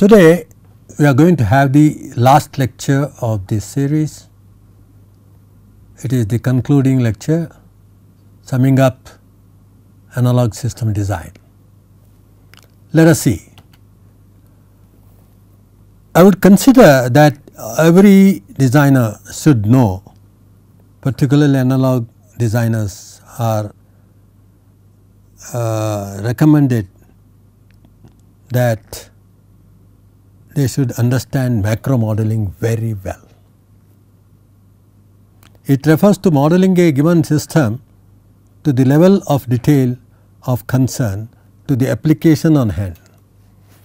Today we are going to have the last lecture of this series. It is the concluding lecture summing up analog system design. Let us see. I would consider that every designer should know particularly analog designers are uh, recommended that they should understand macro modeling very well. It refers to modeling a given system to the level of detail of concern to the application on hand.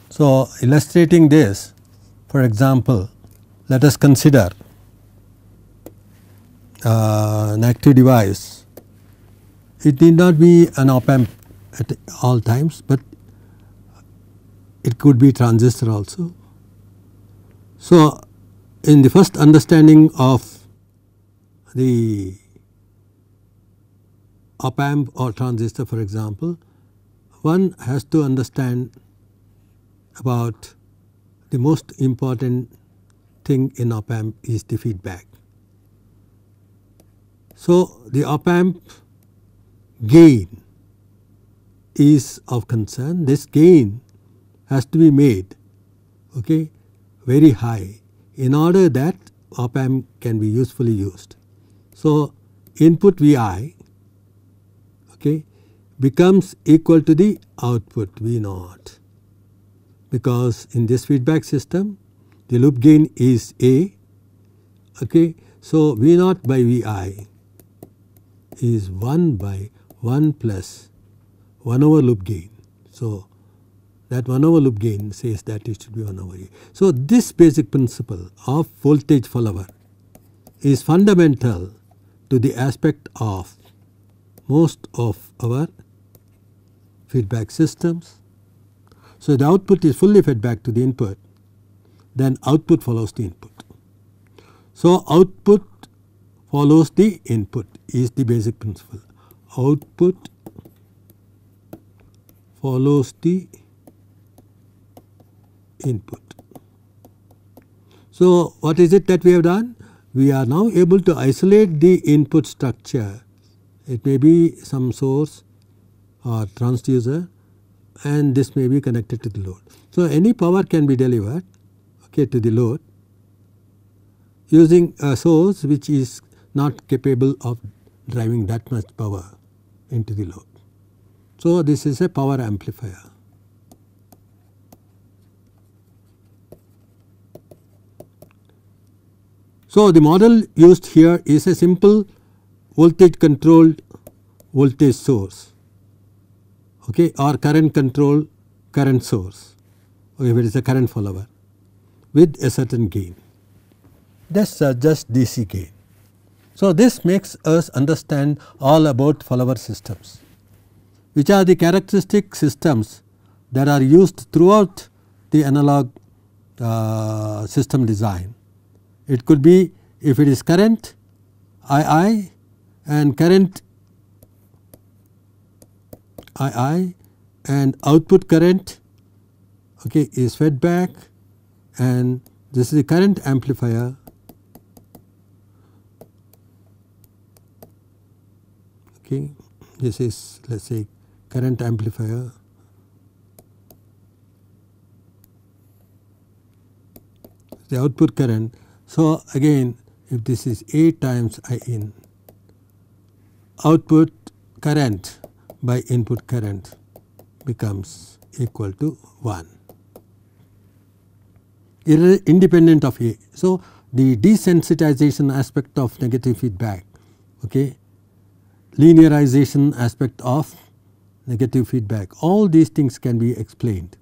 So, illustrating this for example, let us consider uh, an active device. It need not be an op amp at all times, but it could be transistor also so, in the first understanding of the op amp or transistor for example, one has to understand about the most important thing in op amp is the feedback. So, the op amp gain is of concern this gain has to be made okay, very high in order that op amp can be usefully used. So, input V i okay, becomes equal to the output V naught because in this feedback system the loop gain is A. Okay. So, V naught by V i is 1 by 1 plus 1 over loop gain. So, that 1 over loop gain says that it should be 1 over A. So, this basic principle of voltage follower is fundamental to the aspect of most of our feedback systems. So, the output is fully fed back to the input then output follows the input. So, output follows the input is the basic principle. Output follows the input. So, what is it that we have done? We are now able to isolate the input structure. It may be some source or transducer and this may be connected to the load. So, any power can be delivered okay, to the load using a source which is not capable of driving that much power into the load. So, this is a power amplifier. So, the model used here is a simple voltage controlled voltage source okay, or current controlled current source okay, where it is a current follower with a certain gain That's uh, just DC gain. So, this makes us understand all about follower systems which are the characteristic systems that are used throughout the analog uh, system design it could be if it is current II and current II and output current okay, is fed back and this is the current amplifier okay. This is let us say current amplifier the output current so, again if this is A times I in output current by input current becomes equal to 1 independent of A. So, the desensitization aspect of negative feedback okay linearization aspect of negative feedback all these things can be explained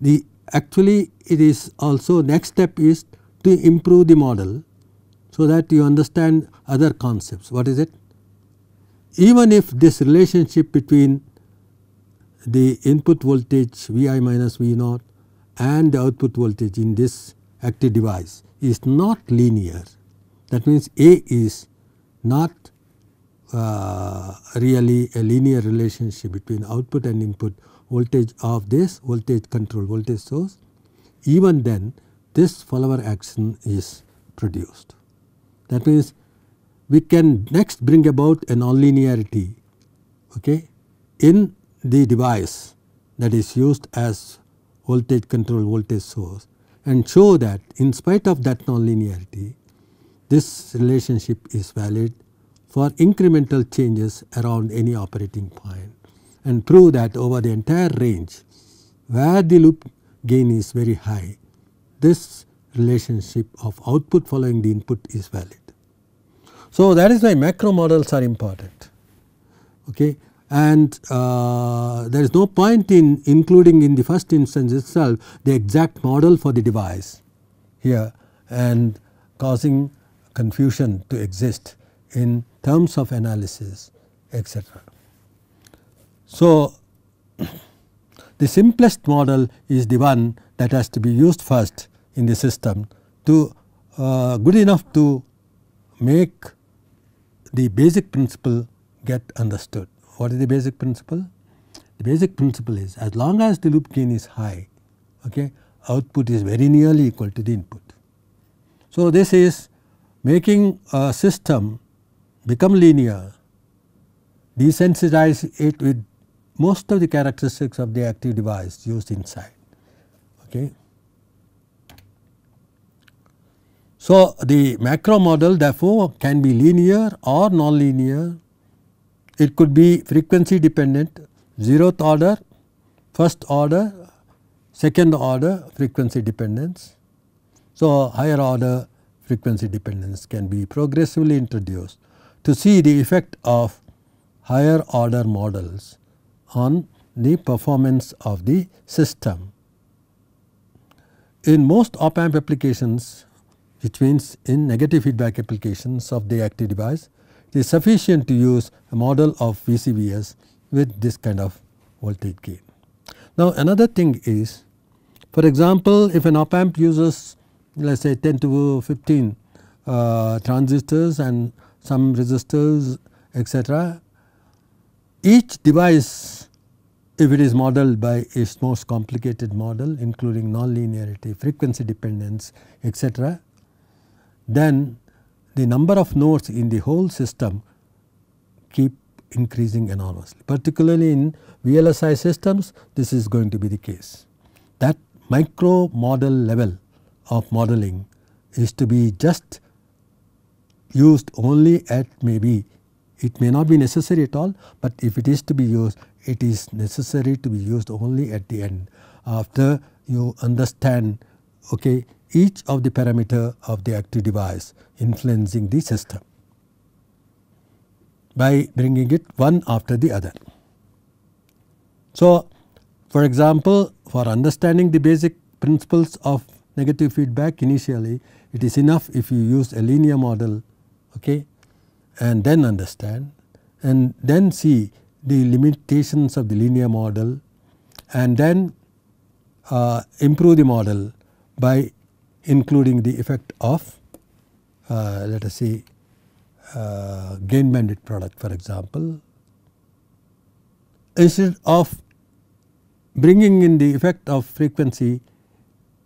the actually it is also next step is to improve the model so that you understand other concepts. What is it? Even if this relationship between the input voltage Vi minus V naught and the output voltage in this active device is not linear. That means A is not uh, really a linear relationship between output and input voltage of this voltage control voltage source. Even then this follower action is produced. That means we can next bring about a nonlinearity okay, in the device that is used as voltage control voltage source and show that in spite of that nonlinearity this relationship is valid for incremental changes around any operating point and prove that over the entire range where the loop gain is very high this relationship of output following the input is valid. So, that is why macro models are important okay. and uh, there is no point in including in the first instance itself the exact model for the device here and causing confusion to exist in terms of analysis etc. So, the simplest model is the one that has to be used first in the system to uh, good enough to make the basic principle get understood. What is the basic principle? The basic principle is as long as the loop gain is high, okay, output is very nearly equal to the input. So, this is making a system become linear, desensitize it with most of the characteristics of the active device used inside. Okay. So, the macro model therefore can be linear or nonlinear. It could be frequency dependent, zeroth order, first order, second order frequency dependence. So, higher order frequency dependence can be progressively introduced to see the effect of higher order models on the performance of the system. In most op amp applications which means in negative feedback applications of the active device it is sufficient to use a model of VCBS with this kind of voltage gain. Now another thing is for example if an op amp uses let us say 10 to 15 uh, transistors and some resistors etc. Each device if it is modeled by its most complicated model including nonlinearity, frequency dependence etc then the number of nodes in the whole system keep increasing enormously. Particularly in VLSI systems this is going to be the case. That micro model level of modeling is to be just used only at maybe it may not be necessary at all, but if it is to be used it is necessary to be used only at the end after you understand okay each of the parameter of the active device influencing the system by bringing it one after the other. So, for example, for understanding the basic principles of negative feedback initially it is enough if you use a linear model okay, and then understand and then see the limitations of the linear model and then uh, improve the model by including the effect of uh, let us say uh, gain bandit product for example. Instead of bringing in the effect of frequency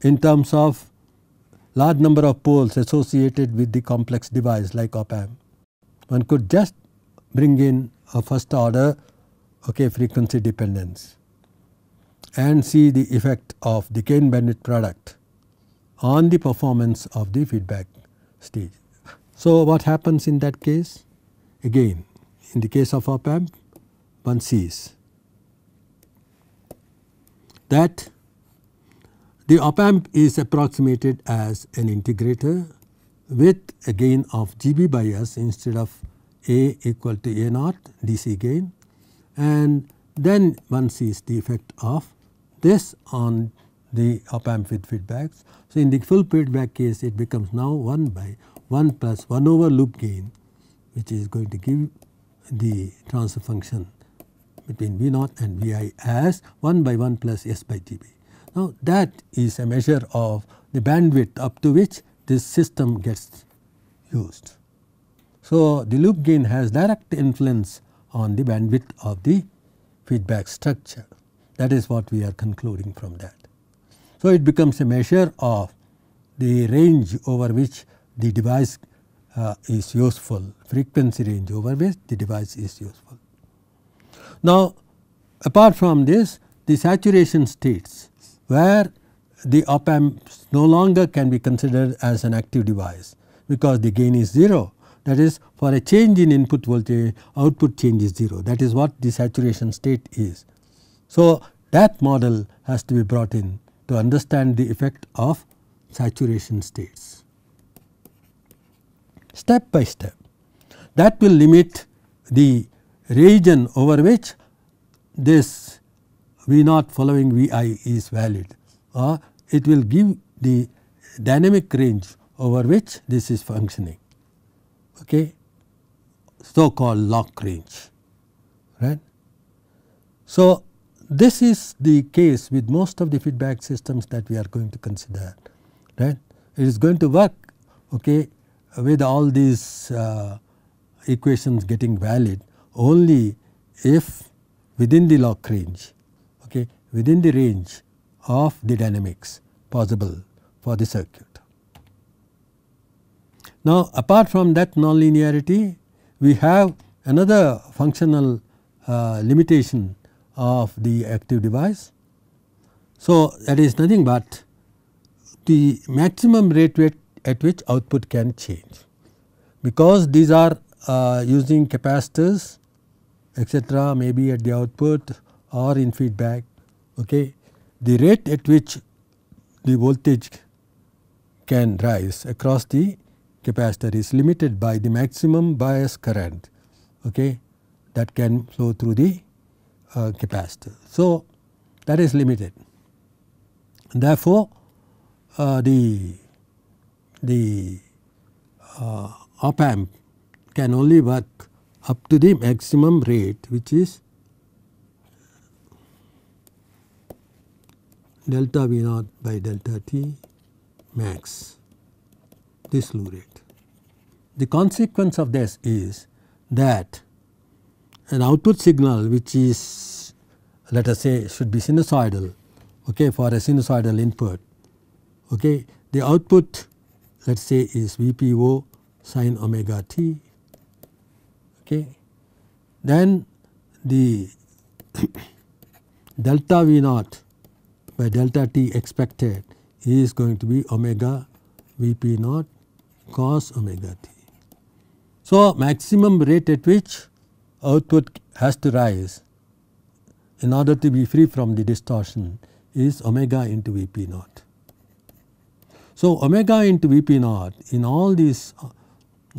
in terms of large number of poles associated with the complex device like op amp, one could just bring in a first order okay, frequency dependence and see the effect of the gain bandit product on the performance of the feedback stage. So, what happens in that case? Again in the case of op amp one sees that the op amp is approximated as an integrator with a gain of GB bias instead of A equal to A naught DC gain and then one sees the effect of this on the op amp with feedbacks. So, in the full feedback case it becomes now 1 by 1 plus 1 over loop gain which is going to give the transfer function between V naught and Vi as 1 by 1 plus S by GB. Now that is a measure of the bandwidth up to which this system gets used. So the loop gain has direct influence on the bandwidth of the feedback structure that is what we are concluding from that. So, it becomes a measure of the range over which the device uh, is useful, frequency range over which the device is useful. Now, apart from this the saturation states where the op amp no longer can be considered as an active device because the gain is 0 that is for a change in input voltage output change is 0 that is what the saturation state is. So, that model has to be brought in to understand the effect of saturation states step by step. That will limit the region over which this V naught following V i is valid or it will give the dynamic range over which this is functioning okay so called lock range right so this is the case with most of the feedback systems that we are going to consider right. It is going to work okay with all these uh, equations getting valid only if within the log range okay within the range of the dynamics possible for the circuit. Now apart from that nonlinearity we have another functional uh, limitation of the active device. So, that is nothing but the maximum rate at which output can change because these are uh, using capacitors etc., maybe at the output or in feedback. Okay. The rate at which the voltage can rise across the capacitor is limited by the maximum bias current okay, that can flow through the uh, capacitor. So, that is limited. And therefore, uh, the, the uh, op amp can only work up to the maximum rate which is delta V naught by delta T max this slew rate. The consequence of this is that an output signal which is let us say should be sinusoidal okay, for a sinusoidal input. Okay. The output let us say is VPO sine omega t. Okay. Then the delta V naught by delta t expected is going to be omega Vp naught cos omega t. So, maximum rate at which output has to rise in order to be free from the distortion is omega into Vp naught. So, omega into Vp naught in all these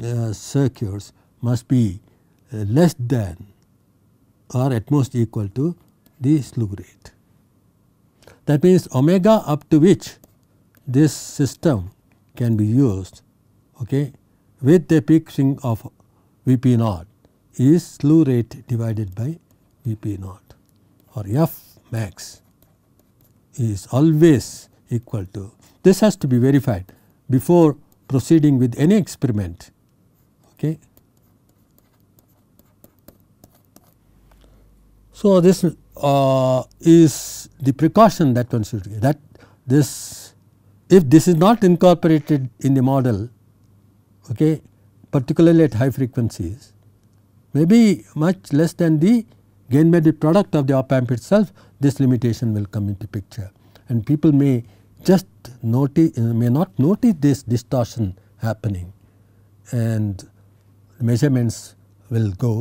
uh, circuits must be uh, less than or at most equal to the slew rate. That means, omega up to which this system can be used okay, with the peak swing of Vp naught is slew rate divided by Vp naught or F max is always equal to this has to be verified before proceeding with any experiment. Okay. So, this uh, is the precaution that one should take that this if this is not incorporated in the model okay, particularly at high frequencies may be much less than the gain by the product of the op amp itself this limitation will come into picture and people may just notice may not notice this distortion happening and measurements will go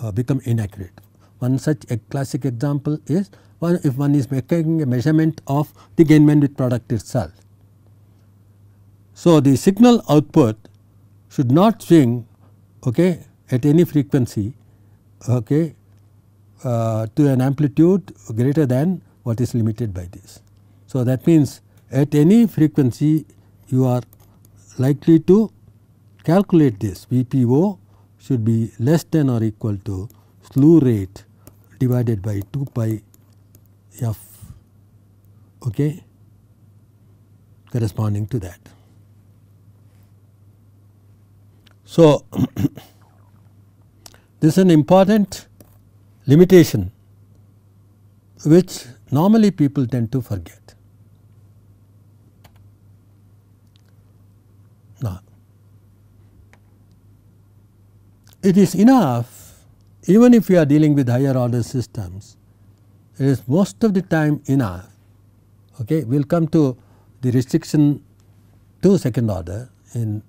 uh, become inaccurate. One such a classic example is one if one is making a measurement of the gain bandwidth product itself. So, the signal output should not swing okay, at any frequency okay, uh, to an amplitude greater than what is limited by this. So, that means at any frequency you are likely to calculate this VPO should be less than or equal to slew rate divided by 2 pi f okay, corresponding to that. So, This is an important limitation which normally people tend to forget. Now, it is enough even if we are dealing with higher order systems, it is most of the time enough. Okay, we will come to the restriction to second order in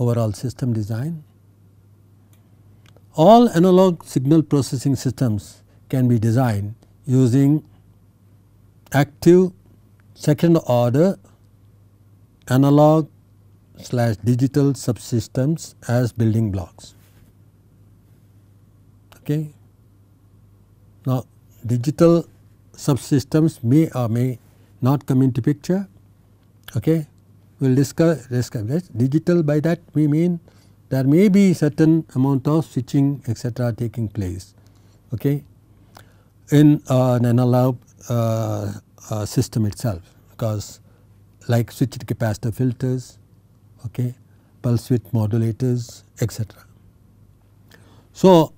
overall system design. All analog signal processing systems can be designed using active second order analog slash digital subsystems as building blocks. Okay. Now, digital subsystems may or may not come into picture. Okay. We will discuss, discuss this. Digital by that we mean there may be certain amount of switching etc., taking place. Okay, in uh, an analog uh, uh, system itself because like switched capacitor filters, okay, pulse width modulators etc. So,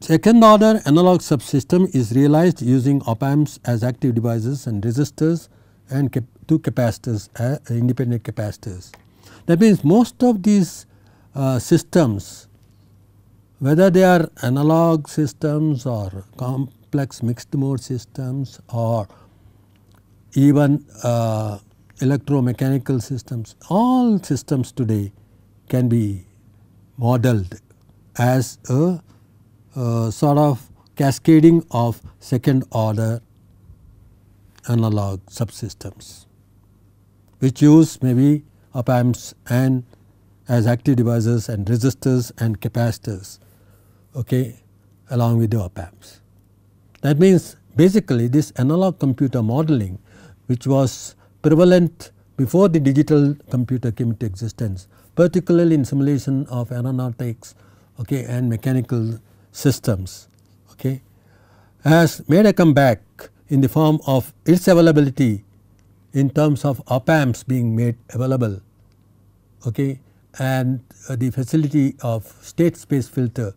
second order analog subsystem is realized using op amps as active devices and resistors and cap two capacitors uh, independent capacitors. That means most of these uh, systems whether they are analog systems or complex mixed mode systems or even uh, electromechanical systems, all systems today can be modeled as a sort of cascading of second order analog subsystems which use maybe op amps and as active devices and resistors and capacitors okay, along with the op amps. That means basically this analog computer modeling which was prevalent before the digital computer came into existence particularly in simulation of aeronautics okay, and mechanical systems okay, has made a comeback in the form of its availability in terms of op amps being made available okay, and uh, the facility of state space filter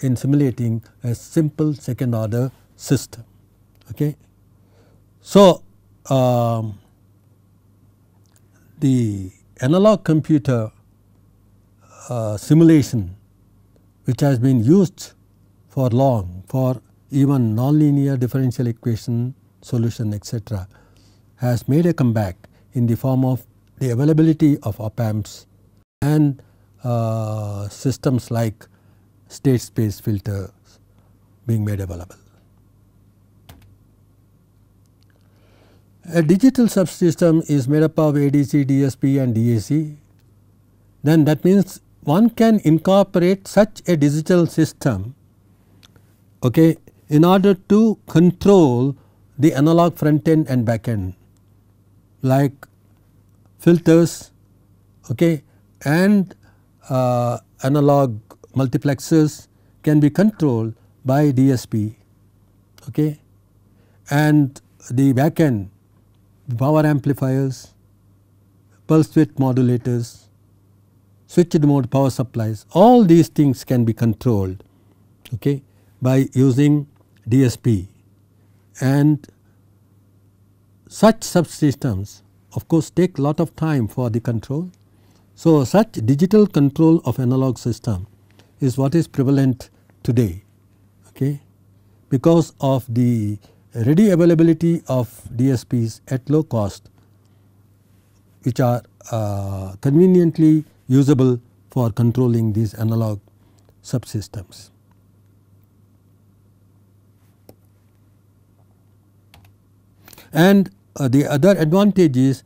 in simulating a simple second order system. Okay. So, um, the analog computer uh, simulation which has been used for long for even nonlinear differential equation solution etc has made a comeback in the form of the availability of op amps and uh, systems like state space filters being made available. A digital subsystem is made up of ADC, DSP and DAC, then that means one can incorporate such a digital system okay, in order to control the analog front end and back end like filters okay, and uh, analog multiplexers can be controlled by DSP okay, and the back end power amplifiers, pulse width modulators, switched mode power supplies all these things can be controlled okay, by using DSP and such subsystems of course take lot of time for the control. So, such digital control of analog system is what is prevalent today okay, because of the ready availability of DSPs at low cost which are uh, conveniently usable for controlling these analog subsystems. And uh, the other advantage is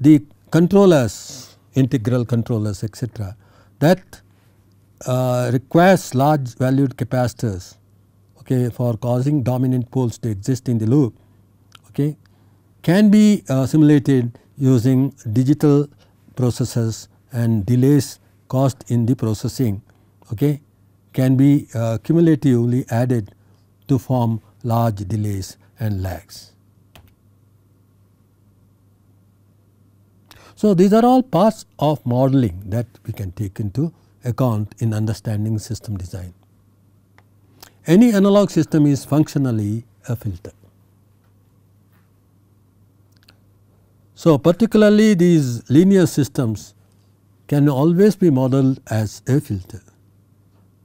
the controllers, integral controllers etc. that uh, requires large valued capacitors okay, for causing dominant poles to exist in the loop okay, can be uh, simulated using digital processes and delays caused in the processing okay, can be uh, cumulatively added to form large delays and lags. So, these are all parts of modeling that we can take into account in understanding system design. Any analog system is functionally a filter. So, particularly these linear systems can always be modeled as a filter.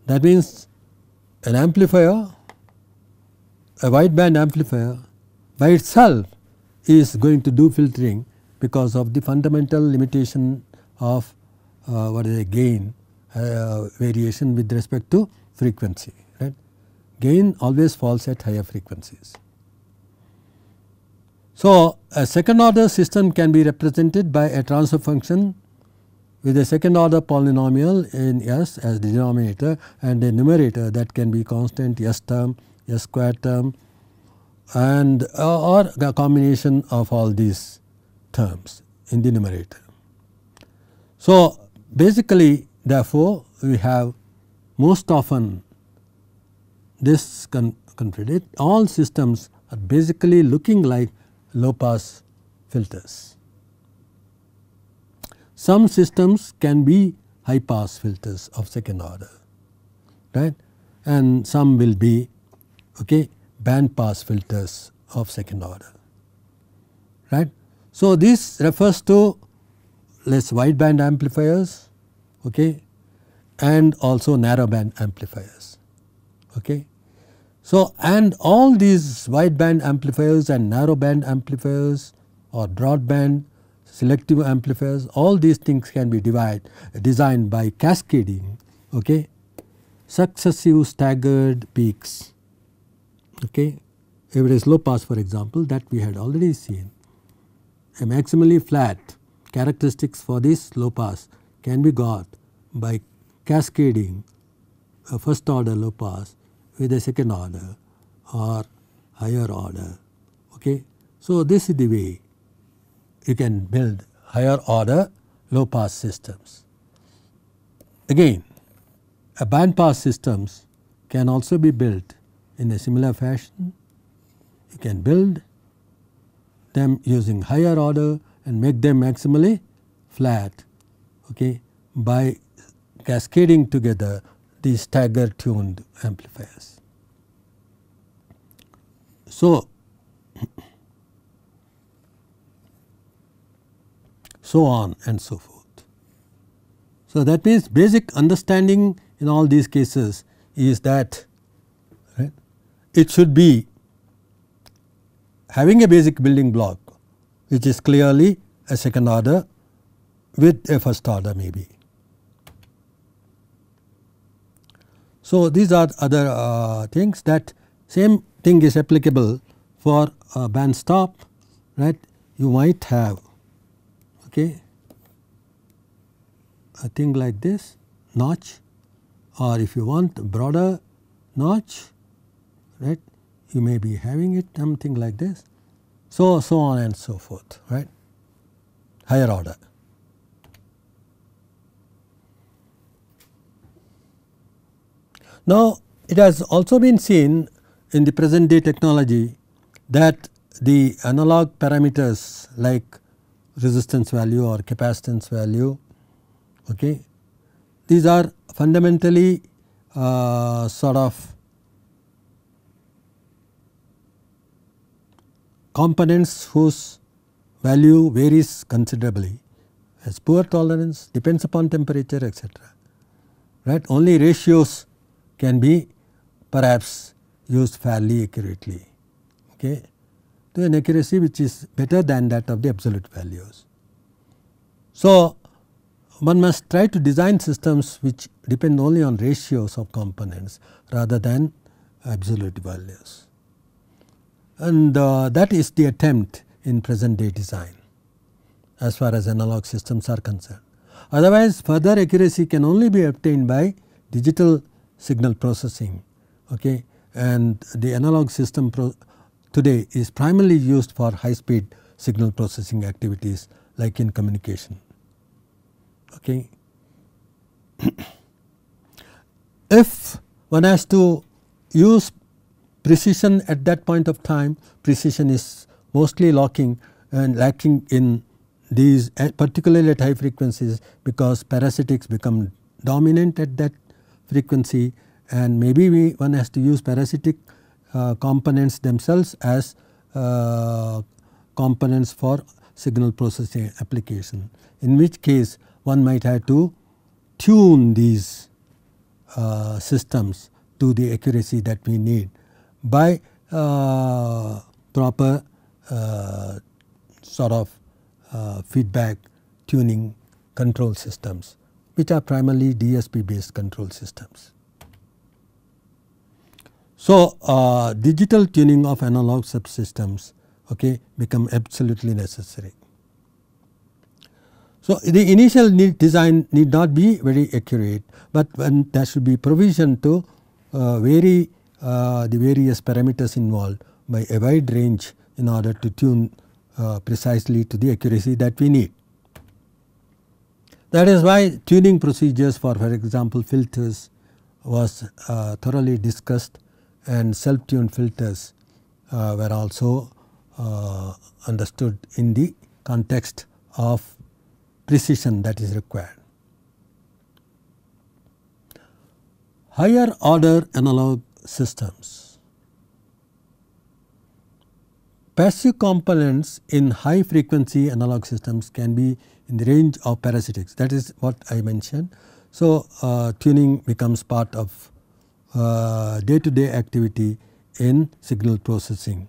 That means an amplifier, a wideband amplifier by itself is going to do filtering because of the fundamental limitation of uh, what is a gain uh, variation with respect to frequency right. Gain always falls at higher frequencies. So, a second order system can be represented by a transfer function with a second order polynomial in S as the denominator and a numerator that can be constant S term, S square term and uh, or a combination of all these terms in the numerator. So, basically therefore, we have most often this can contradict all systems are basically looking like low pass filters. Some systems can be high pass filters of second order right and some will be okay band pass filters of second order right so, this refers to less wideband amplifiers okay, and also narrowband amplifiers. Okay. So, and all these wideband amplifiers and narrowband amplifiers or broadband selective amplifiers all these things can be divide, designed by cascading okay, successive staggered peaks. Okay. If it is low pass for example that we had already seen a maximally flat characteristics for this low pass can be got by cascading a first order low pass with a second order or higher order. Okay. So, this is the way you can build higher order low pass systems. Again a band pass systems can also be built in a similar fashion. You can build them using higher order and make them maximally flat okay, by cascading together these stagger tuned amplifiers. So, so on and so forth. So, that means basic understanding in all these cases is that right, it should be having a basic building block which is clearly a second order with a first order maybe. So, these are other uh, things that same thing is applicable for a band stop right you might have okay a thing like this notch or if you want broader notch right you may be having it something like this so so on and so forth right higher order. Now it has also been seen in the present day technology that the analog parameters like resistance value or capacitance value okay these are fundamentally uh, sort of components whose value varies considerably has poor tolerance depends upon temperature etc. right only ratios can be perhaps used fairly accurately okay to an accuracy which is better than that of the absolute values. So, one must try to design systems which depend only on ratios of components rather than absolute values and uh, that is the attempt in present day design as far as analog systems are concerned. Otherwise further accuracy can only be obtained by digital signal processing okay and the analog system today is primarily used for high speed signal processing activities like in communication okay. if one has to use precision at that point of time precision is mostly lacking and lacking in these eh, particularly at high frequencies because parasitics become dominant at that frequency and maybe we one has to use parasitic uh, components themselves as uh, components for signal processing application in which case one might have to tune these uh, systems to the accuracy that we need by uh, proper uh, sort of uh, feedback tuning control systems which are primarily DSP based control systems. So, uh, digital tuning of analog subsystems okay, become absolutely necessary. So, the initial need design need not be very accurate, but there should be provision to uh, vary uh, the various parameters involved by a wide range in order to tune uh, precisely to the accuracy that we need. That is why tuning procedures for for example filters was uh, thoroughly discussed and self-tuned filters uh, were also uh, understood in the context of precision that is required. Higher order analog systems. Passive components in high frequency analog systems can be in the range of parasitics that is what I mentioned. So, uh, tuning becomes part of uh, day to day activity in signal processing.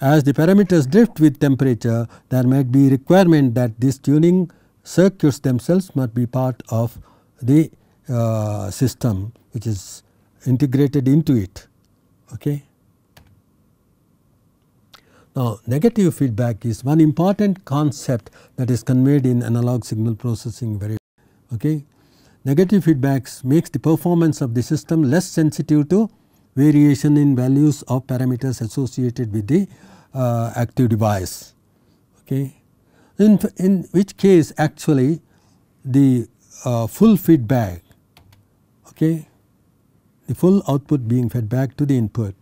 As the parameters drift with temperature there might be requirement that these tuning circuits themselves must be part of the uh, system which is integrated into it. Okay. Now, negative feedback is one important concept that is conveyed in analog signal processing very okay. Negative feedbacks makes the performance of the system less sensitive to variation in values of parameters associated with the uh, active device. Okay. In, in which case actually the uh, full feedback okay, the full output being fed back to the input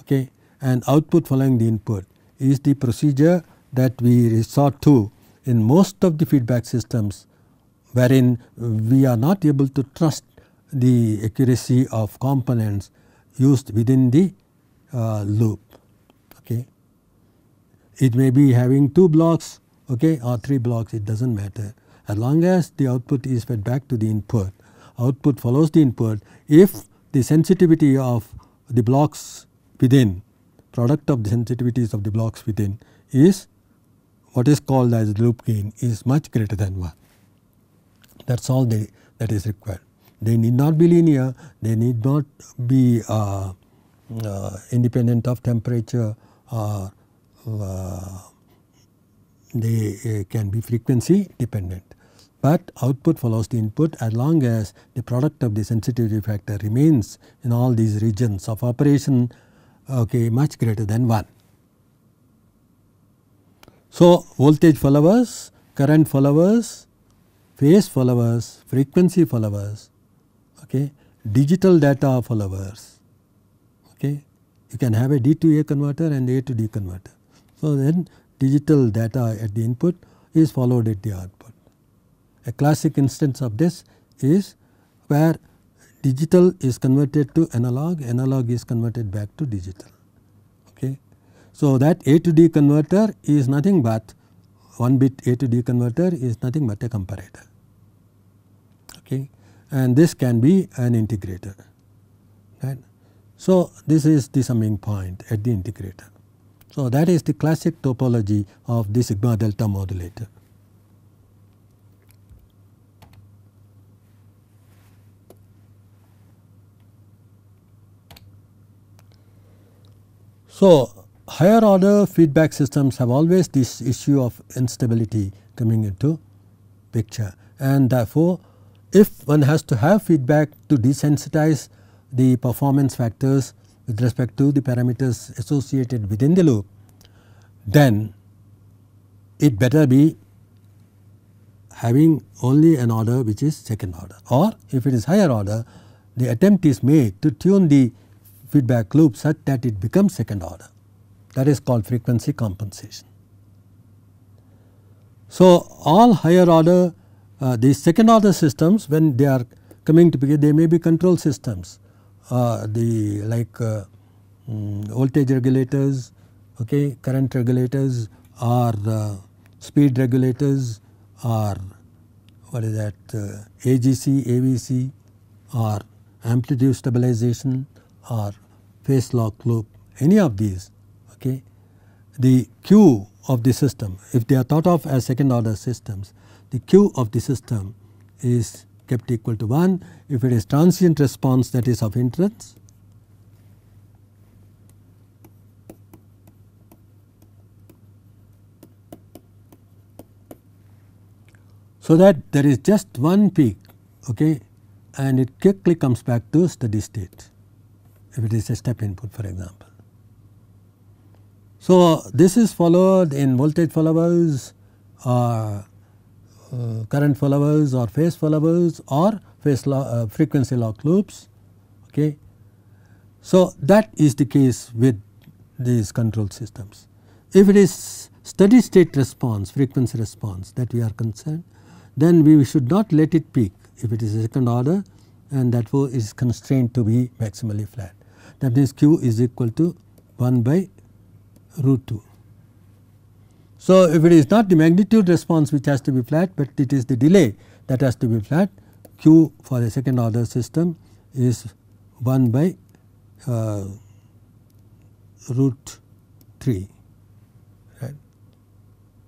okay and output following the input is the procedure that we resort to in most of the feedback systems wherein we are not able to trust the accuracy of components used within the uh, loop. Okay. It may be having 2 blocks okay, or 3 blocks it does not matter as long as the output is fed back to the input output follows the input if the sensitivity of the blocks within product of the sensitivities of the blocks within is what is called as loop gain is much greater than 1. That is all they that is required. They need not be linear, they need not be uh, uh, independent of temperature or uh, they uh, can be frequency dependent but output follows the input as long as the product of the sensitivity factor remains in all these regions of operation okay, much greater than 1. So, voltage followers, current followers, phase followers, frequency followers, okay, digital data followers. Okay. You can have a D to A converter and A to D converter. So, then digital data at the input is followed at the output. A classic instance of this is where digital is converted to analog, analog is converted back to digital. Okay. So, that A to D converter is nothing but 1 bit A to D converter is nothing but a comparator okay. and this can be an integrator. Right. So, this is the summing point at the integrator. So, that is the classic topology of the sigma delta modulator. So, higher order feedback systems have always this issue of instability coming into picture and therefore, if one has to have feedback to desensitize the performance factors with respect to the parameters associated within the loop, then it better be having only an order which is second order or if it is higher order the attempt is made to tune the feedback loop such that it becomes second order that is called frequency compensation. So, all higher order uh, these second order systems when they are coming to be they may be control systems uh, the like uh, um, voltage regulators okay current regulators or uh, speed regulators or what is that uh, AGC, AVC or amplitude stabilization or phase lock loop any of these okay the Q of the system if they are thought of as second order systems the Q of the system is kept equal to 1 if it is transient response that is of interest so that there is just one peak okay and it quickly comes back to steady state if it is a step input for example. So, this is followed in voltage followers or uh, current followers or phase followers or phase uh, frequency lock loops. Okay. So, that is the case with these control systems. If it is steady state response frequency response that we are concerned then we should not let it peak if it is second order and that is constrained to be maximally flat that means q is equal to 1 by root 2. So, if it is not the magnitude response which has to be flat, but it is the delay that has to be flat q for a second order system is 1 by uh, root 3 right.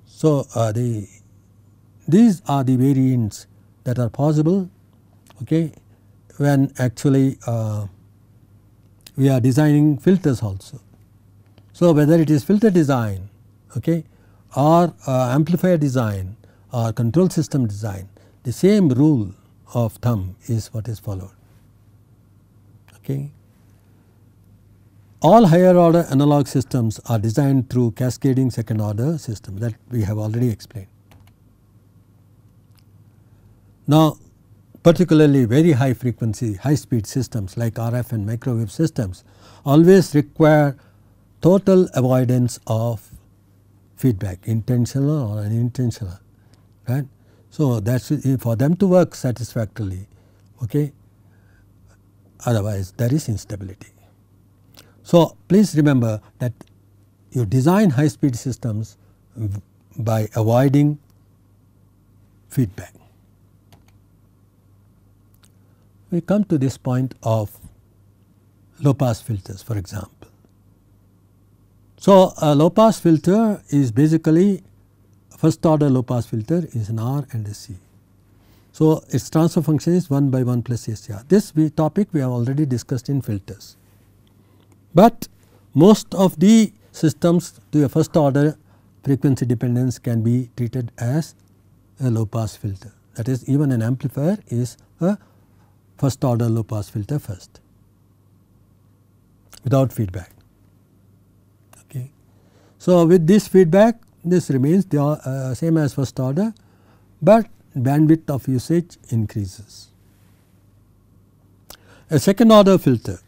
So, uh, the these are the variants that are possible okay, when actually uh, we are designing filters also. So, whether it is filter design okay, or uh, amplifier design or control system design the same rule of thumb is what is followed. Okay. All higher order analog systems are designed through cascading second order system that we have already explained. Now, particularly very high frequency high speed systems like RF and microwave systems always require total avoidance of feedback intentional or unintentional right. So, that is eh, for them to work satisfactorily okay otherwise there is instability. So, please remember that you design high speed systems by avoiding feedback. we come to this point of low pass filters for example. So, a low pass filter is basically first order low pass filter is an R and a C. So, its transfer function is 1 by 1 plus SCR. This we topic we have already discussed in filters, but most of the systems to a first order frequency dependence can be treated as a low pass filter that is even an amplifier is a first order low pass filter first without feedback. Okay. So, with this feedback this remains the uh, same as first order, but bandwidth of usage increases. A second order filter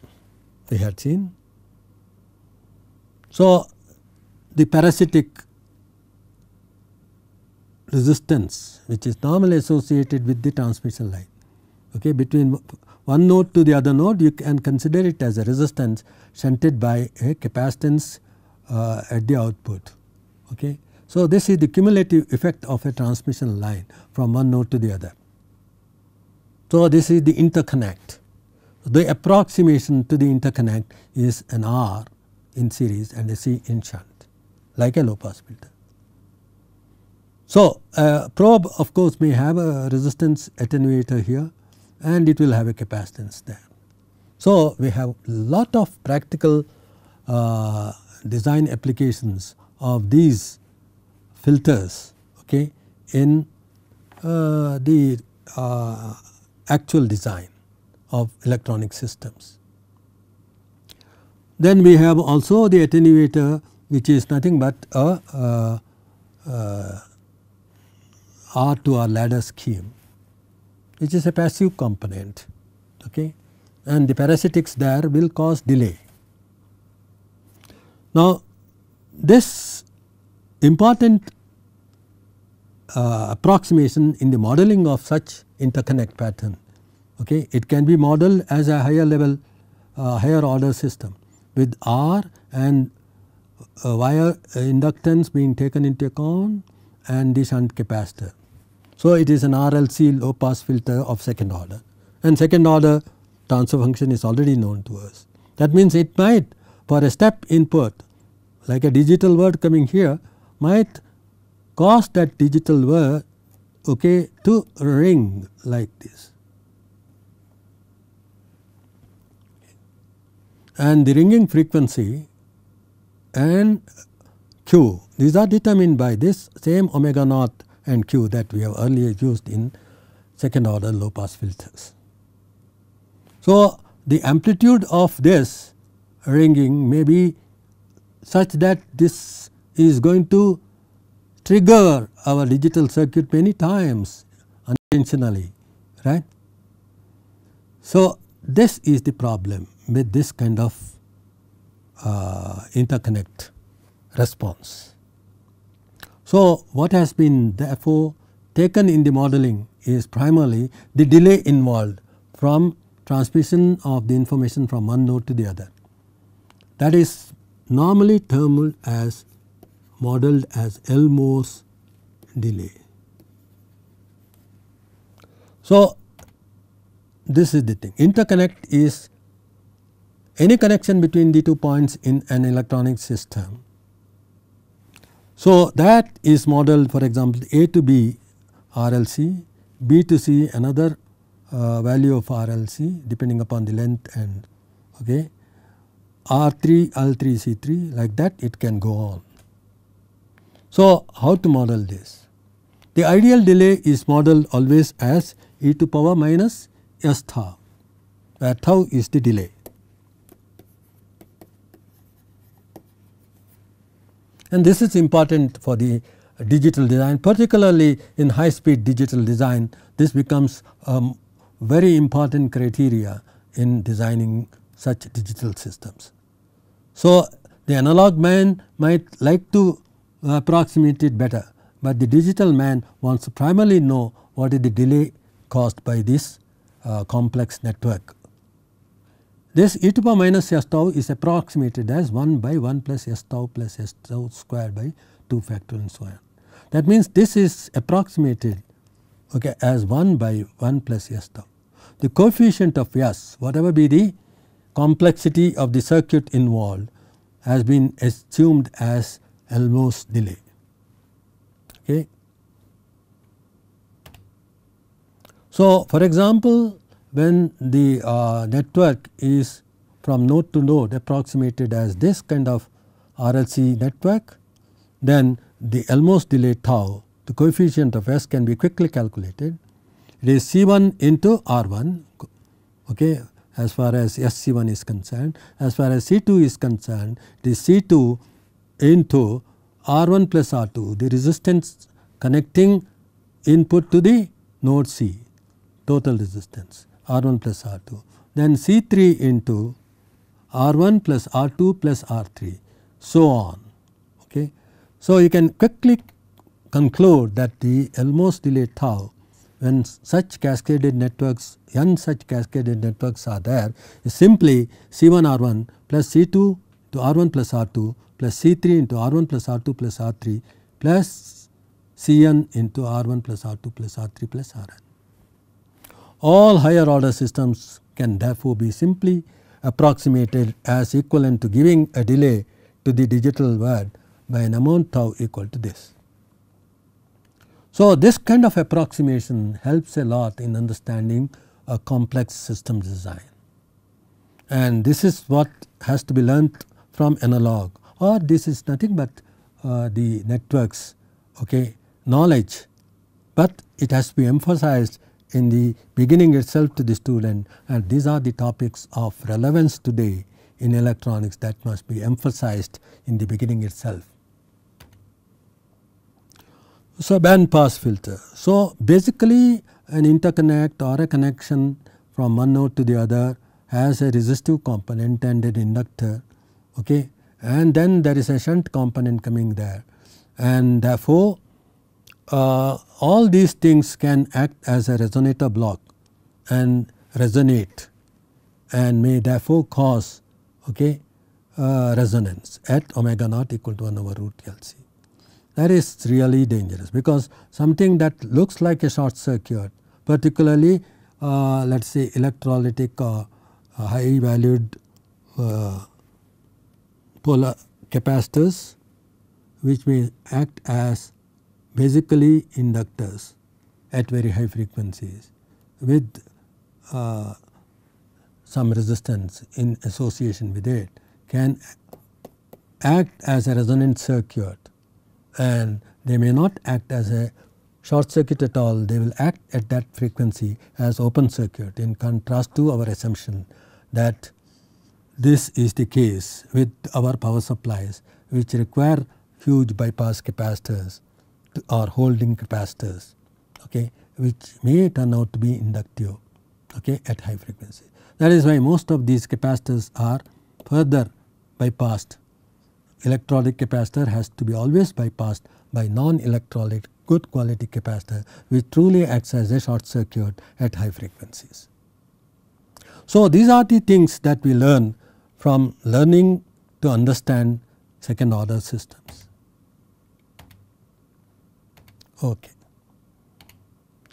we had seen. So, the parasitic resistance which is normally associated with the transmission line okay, between one node to the other node you can consider it as a resistance shunted by a capacitance uh, at the output. Okay. So, this is the cumulative effect of a transmission line from one node to the other. So, this is the interconnect. The approximation to the interconnect is an R in series and a C in shunt like a low pass filter. So, a uh, probe of course may have a resistance attenuator here and it will have a capacitance there. So, we have lot of practical uh, design applications of these filters okay, in uh, the uh, actual design of electronic systems. Then we have also the attenuator which is nothing but a uh, uh, R to R ladder scheme which is a passive component okay and the parasitics there will cause delay. Now this important uh, approximation in the modeling of such interconnect pattern okay it can be modeled as a higher level uh, higher order system with R and uh, wire inductance being taken into account and the shunt capacitor. So, it is an RLC low pass filter of second order and second order transfer function is already known to us. That means it might for a step input like a digital word coming here might cause that digital word okay, to ring like this. And the ringing frequency and Q these are determined by this same omega naught and Q that we have earlier used in second order low pass filters. So, the amplitude of this ringing may be such that this is going to trigger our digital circuit many times unintentionally right. So, this is the problem with this kind of uh, interconnect response. So, what has been therefore taken in the modeling is primarily the delay involved from transmission of the information from one node to the other. That is normally termed as modeled as Elmore's delay. So, this is the thing interconnect is any connection between the two points in an electronic system so, that is modeled for example, A to B RLC, B to C another uh, value of RLC depending upon the length and okay, R3, L3, C3 like that it can go on. So, how to model this? The ideal delay is modeled always as e to power minus s tau where tau is the delay. And this is important for the uh, digital design particularly in high speed digital design this becomes um, very important criteria in designing such digital systems. So, the analog man might like to uh, approximate it better, but the digital man wants to primarily know what is the delay caused by this uh, complex network. This e to power minus s tau is approximated as 1 by 1 plus s tau plus s tau square by 2 factorial and so on. That means this is approximated okay, as 1 by 1 plus s tau. The coefficient of s whatever be the complexity of the circuit involved has been assumed as almost delay. Okay. So, for example, when the uh, network is from node to node approximated as this kind of RLC network, then the Elmos delay tau the coefficient of S can be quickly calculated. It is C1 into R1 okay, as far as SC1 is concerned. As far as C2 is concerned, the is C2 into R1 plus R2, the resistance connecting input to the node C, total resistance. R1 plus R2. Then C3 into R1 plus R2 plus R3 so on. Okay. So, you can quickly conclude that the Elmos delay tau when such cascaded networks n such cascaded networks are there is simply C1 R1 plus C2 to R1 plus R2 plus C3 into R1 plus R2 plus R3 plus Cn into R1 plus R2 plus R3 plus Rn. All higher order systems can therefore be simply approximated as equivalent to giving a delay to the digital word by an amount tau equal to this. So, this kind of approximation helps a lot in understanding a complex system design and this is what has to be learnt from analog or this is nothing but uh, the networks okay, knowledge, but it has to be emphasized in the beginning itself to the student and these are the topics of relevance today in electronics that must be emphasized in the beginning itself. So, band pass filter. So, basically an interconnect or a connection from one node to the other has a resistive component and an inductor okay. and then there is a shunt component coming there and therefore, uh, all these things can act as a resonator block and resonate and may therefore cause okay, uh, resonance at omega naught equal to 1 over root LC. That is really dangerous because something that looks like a short circuit particularly uh, let us say electrolytic or uh, high valued uh, polar capacitors which may act as basically inductors at very high frequencies with uh, some resistance in association with it can act as a resonant circuit and they may not act as a short circuit at all they will act at that frequency as open circuit in contrast to our assumption that this is the case with our power supplies which require huge bypass capacitors or holding capacitors okay, which may turn out to be inductive okay, at high frequency. That is why most of these capacitors are further bypassed. Electrolytic capacitor has to be always bypassed by non-electrolytic good quality capacitor which truly acts as a short circuit at high frequencies. So, these are the things that we learn from learning to understand second order systems. Okay.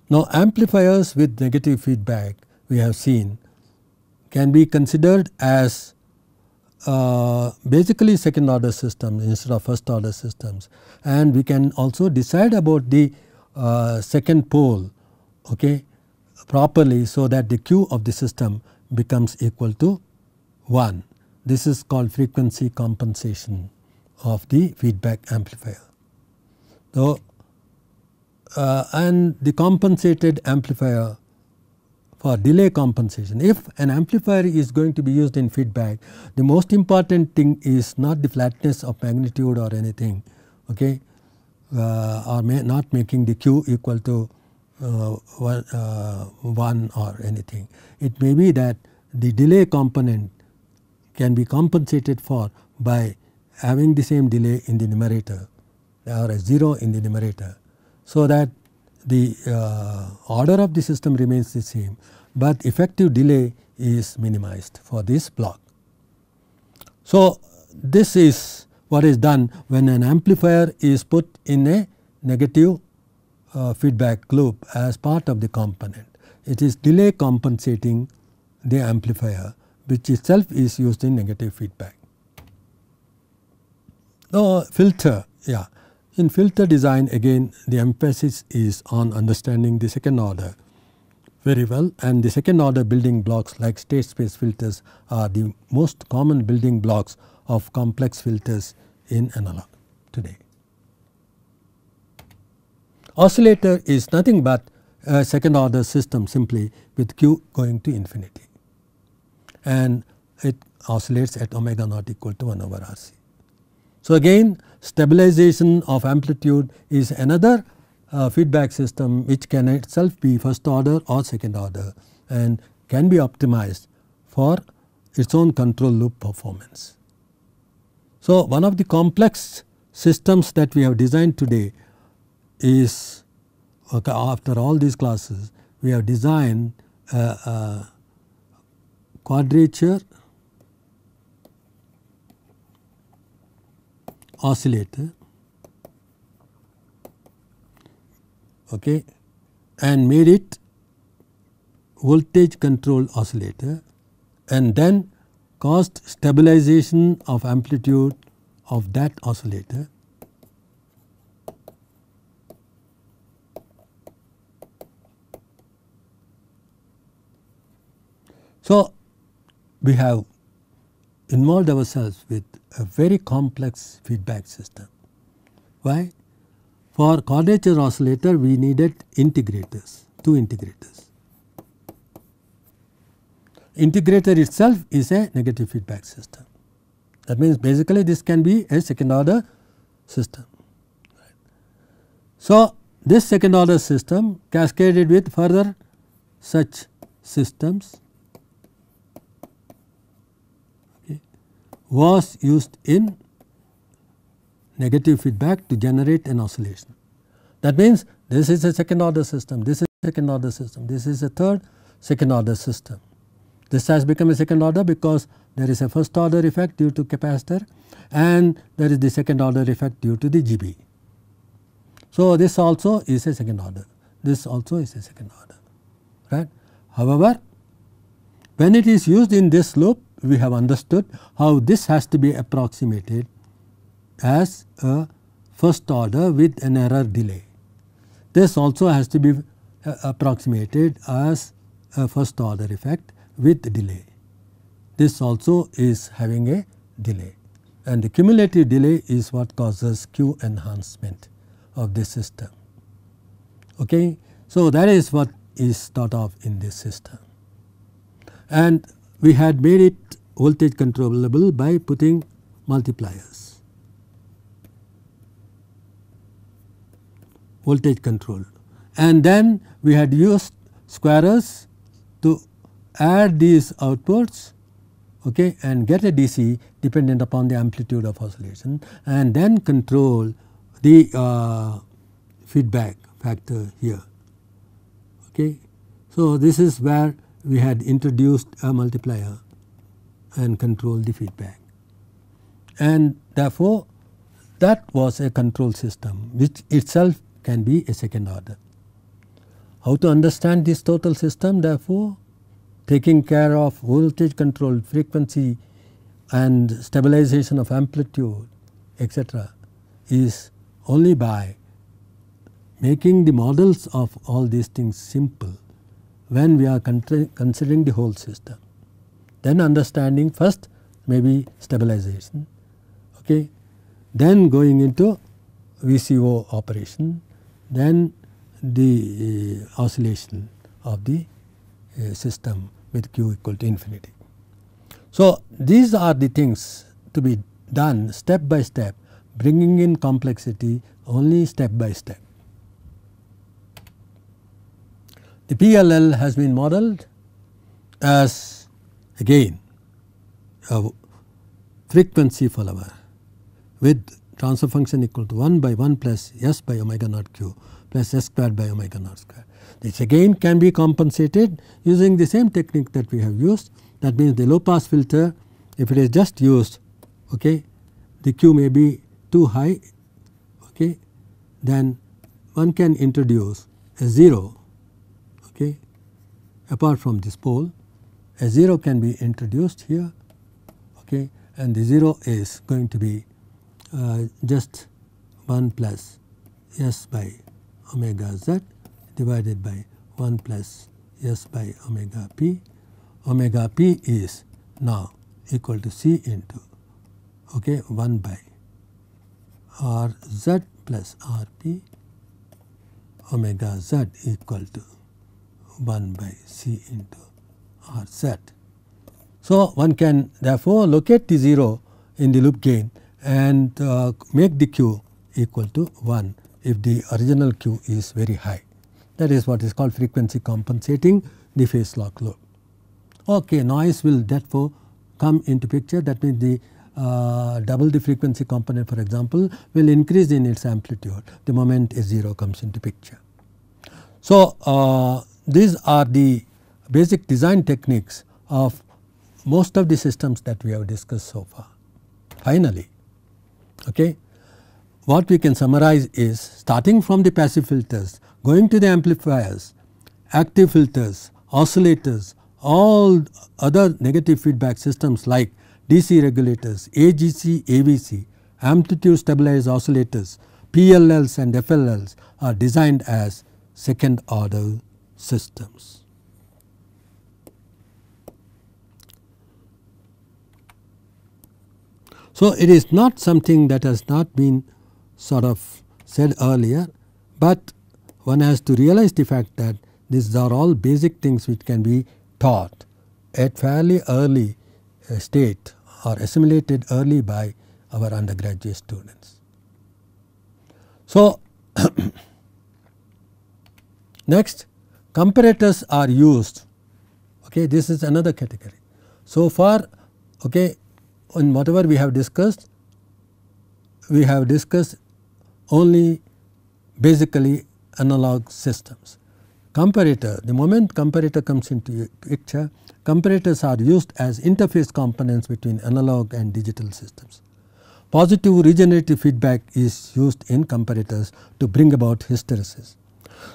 Now amplifiers with negative feedback we have seen can be considered as uh, basically second order systems instead of first order systems and we can also decide about the uh, second pole okay, properly so that the Q of the system becomes equal to 1. This is called frequency compensation of the feedback amplifier. So, uh, and the compensated amplifier for delay compensation. If an amplifier is going to be used in feedback, the most important thing is not the flatness of magnitude or anything, okay, uh, or not making the Q equal to uh, one, uh, 1 or anything. It may be that the delay component can be compensated for by having the same delay in the numerator or a 0 in the numerator so that the uh, order of the system remains the same, but effective delay is minimized for this block. So, this is what is done when an amplifier is put in a negative uh, feedback loop as part of the component. It is delay compensating the amplifier which itself is used in negative feedback. No filter, yeah. In filter design again the emphasis is on understanding the second order very well and the second order building blocks like state space filters are the most common building blocks of complex filters in analog today. Oscillator is nothing but a second order system simply with q going to infinity and it oscillates at omega naught equal to 1 over r c. So, again Stabilization of amplitude is another uh, feedback system which can itself be first order or second order and can be optimized for its own control loop performance. So, one of the complex systems that we have designed today is okay, after all these classes we have designed a, a quadrature oscillator okay, and made it voltage control oscillator and then caused stabilization of amplitude of that oscillator. So, we have involved ourselves with a very complex feedback system. Why? For quadrature oscillator we needed integrators, two integrators. Integrator itself is a negative feedback system. That means basically this can be a second order system. So, this second order system cascaded with further such systems was used in negative feedback to generate an oscillation. That means this is a second order system, this is a second order system, this is a third second order system. This has become a second order because there is a first order effect due to capacitor and there is the second order effect due to the GB. So, this also is a second order, this also is a second order right. However, when it is used in this loop we have understood how this has to be approximated as a first order with an error delay. This also has to be uh, approximated as a first order effect with delay. This also is having a delay and the cumulative delay is what causes Q enhancement of this system. Okay? So, that is what is thought of in this system. And we had made it voltage controllable by putting multipliers voltage control and then we had used squarers to add these outputs okay, and get a DC dependent upon the amplitude of oscillation and then control the uh, feedback factor here. Okay. So, this is where we had introduced a multiplier and controlled the feedback. And therefore, that was a control system which itself can be a second order. How to understand this total system therefore? Taking care of voltage control, frequency and stabilization of amplitude etc. is only by making the models of all these things simple when we are considering the whole system. Then understanding first maybe stabilization, okay. then going into VCO operation, then the uh, oscillation of the uh, system with q equal to infinity. So, these are the things to be done step by step bringing in complexity only step by step. The PLL has been modeled as again a frequency follower with transfer function equal to 1 by 1 plus s by omega naught q plus s squared by omega naught square. This again can be compensated using the same technique that we have used that means the low pass filter if it is just used okay the q may be too high okay then one can introduce a 0 okay, apart from this pole a 0 can be introduced here okay, and the 0 is going to be uh, just 1 plus s by omega z divided by 1 plus s by omega p. Omega p is now equal to c into okay, 1 by r z plus r p omega z equal to 1 by C into R set. So, one can therefore locate the 0 in the loop gain and uh, make the Q equal to 1 if the original Q is very high. That is what is called frequency compensating the phase lock loop. Okay, noise will therefore come into picture that means the uh, double the frequency component for example will increase in its amplitude the moment is 0 comes into picture. So, uh, these are the basic design techniques of most of the systems that we have discussed so far. Finally, okay, what we can summarize is starting from the passive filters, going to the amplifiers, active filters, oscillators, all other negative feedback systems like DC regulators, AGC, AVC, amplitude stabilized oscillators, PLLs and FLLs are designed as second order systems. So, it is not something that has not been sort of said earlier, but one has to realize the fact that these are all basic things which can be taught at fairly early uh, state or assimilated early by our undergraduate students. So, next Comparators are used, okay, this is another category. So far, okay, in whatever we have discussed, we have discussed only basically analog systems. Comparator, the moment comparator comes into picture, comparators are used as interface components between analog and digital systems. Positive regenerative feedback is used in comparators to bring about hysteresis.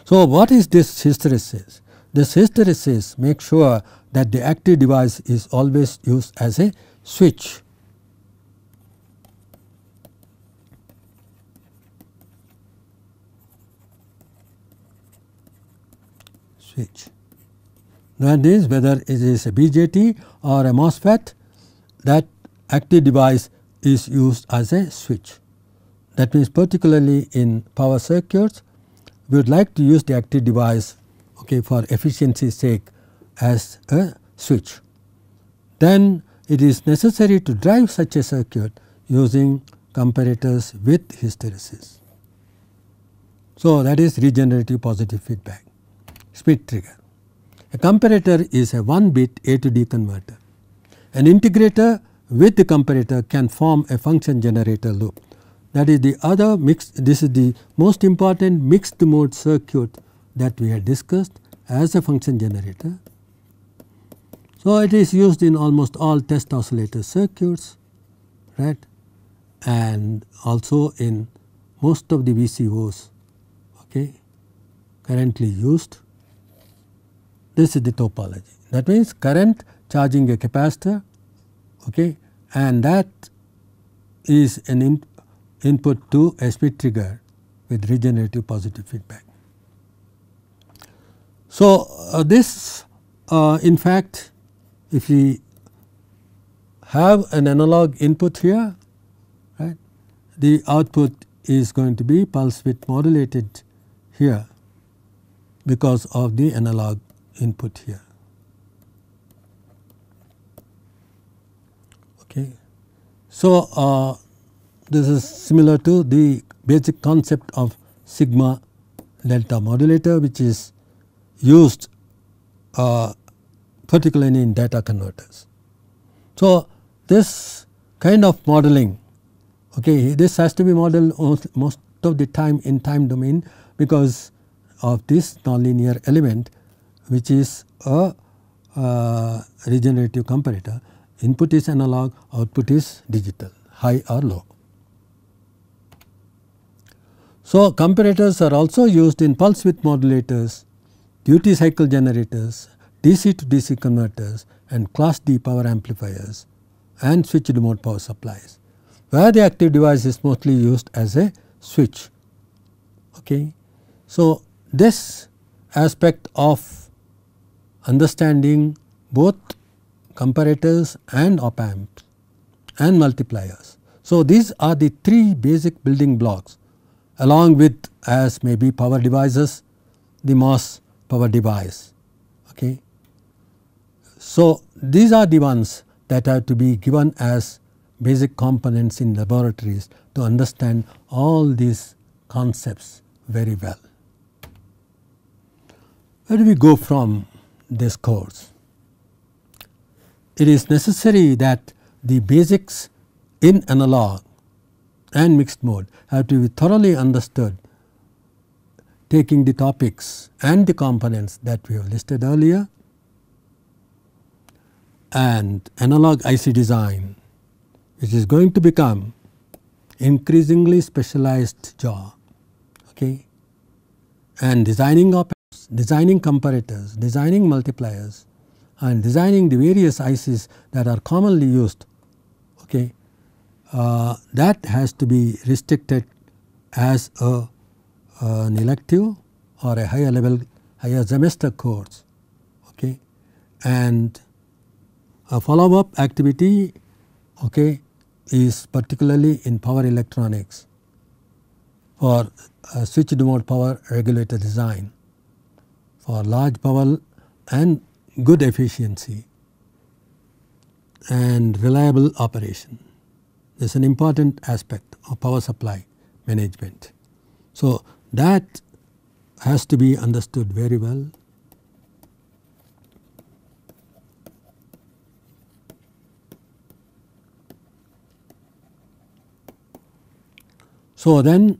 So, what is this hysteresis? This hysteresis makes sure that the active device is always used as a switch. switch. That is whether it is a BJT or a MOSFET that active device is used as a switch. That means particularly in power circuits we would like to use the active device okay, for efficiency sake as a switch. Then it is necessary to drive such a circuit using comparators with hysteresis. So, that is regenerative positive feedback speed trigger. A comparator is a 1 bit A to D converter. An integrator with the comparator can form a function generator loop. That is the other mixed, this is the most important mixed mode circuit that we had discussed as a function generator. So, it is used in almost all test oscillator circuits right and also in most of the VCOs okay, currently used. This is the topology that means current charging a capacitor okay, and that is an input to SP trigger with regenerative positive feedback. So, uh, this uh, in fact if we have an analog input here right the output is going to be pulse width modulated here because of the analog input here. Okay. So, uh, this is similar to the basic concept of sigma delta modulator which is used uh, particularly in data converters. So, this kind of modeling okay this has to be modeled most of the time in time domain because of this nonlinear element which is a uh, regenerative comparator input is analog output is digital high or low. So, comparators are also used in pulse width modulators, duty cycle generators, DC to DC converters and class D power amplifiers and switched mode power supplies, where the active device is mostly used as a switch. Okay. So, this aspect of understanding both comparators and op amps and multipliers. So, these are the three basic building blocks along with as may be power devices the mass power device. Okay. So, these are the ones that have to be given as basic components in laboratories to understand all these concepts very well. Where do we go from this course? It is necessary that the basics in analog and mixed mode have to be thoroughly understood taking the topics and the components that we have listed earlier and analog IC design which is going to become increasingly specialized job okay and designing op designing comparators designing multipliers and designing the various ICs that are commonly used okay uh, that has to be restricted as a, an elective or a higher level higher semester course okay and a follow up activity okay is particularly in power electronics for uh, switch switched mode power regulator design for large power and good efficiency and reliable operation. This is an important aspect of power supply management. So, that has to be understood very well. So, then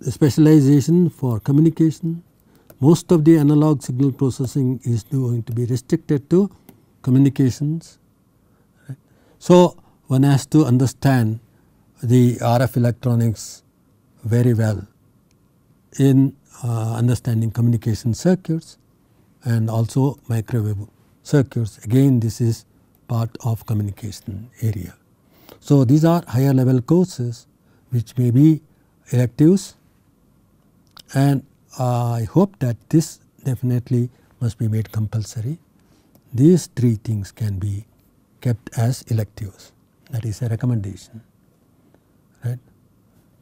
the specialization for communication most of the analog signal processing is going to be restricted to communications. So, one has to understand the RF electronics very well in uh, understanding communication circuits and also microwave circuits. Again, this is part of communication area. So, these are higher level courses which may be electives and I hope that this definitely must be made compulsory. These three things can be kept as electives that is a recommendation right.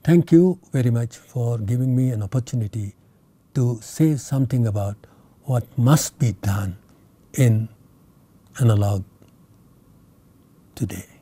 Thank you very much for giving me an opportunity to say something about what must be done in analog today.